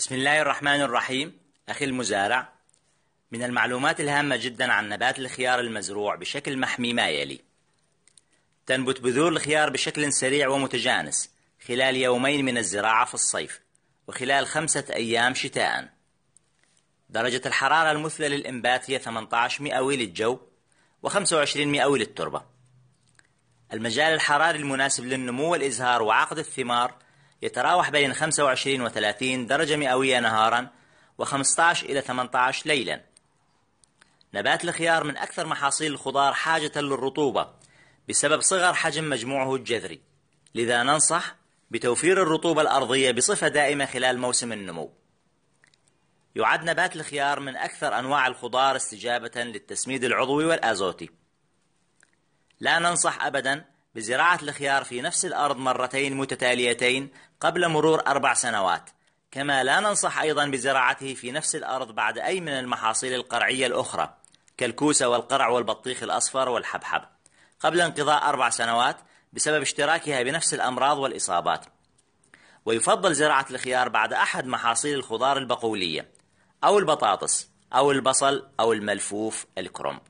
بسم الله الرحمن الرحيم أخي المزارع من المعلومات الهامة جدا عن نبات الخيار المزروع بشكل محمي ما يلي تنبت بذور الخيار بشكل سريع ومتجانس خلال يومين من الزراعة في الصيف وخلال خمسة أيام شتاء درجة الحرارة المثلى للإنبات هي 18 مئوي للجو و25 مئوي للتربة المجال الحراري المناسب للنمو والإزهار وعقد الثمار يتراوح بين 25 و 30 درجة مئوية نهارا و15 إلى 18 ليلا نبات الخيار من أكثر محاصيل الخضار حاجة للرطوبة بسبب صغر حجم مجموعه الجذري لذا ننصح بتوفير الرطوبة الأرضية بصفة دائمة خلال موسم النمو يعد نبات الخيار من أكثر أنواع الخضار استجابة للتسميد العضوي والأزوتي لا ننصح أبدا بزراعة الخيار في نفس الأرض مرتين متتاليتين قبل مرور أربع سنوات كما لا ننصح أيضا بزراعته في نفس الأرض بعد أي من المحاصيل القرعية الأخرى كالكوسة والقرع والبطيخ الأصفر والحبحب قبل انقضاء أربع سنوات بسبب اشتراكها بنفس الأمراض والإصابات ويفضل زراعة الخيار بعد أحد محاصيل الخضار البقولية أو البطاطس أو البصل أو الملفوف الكرنب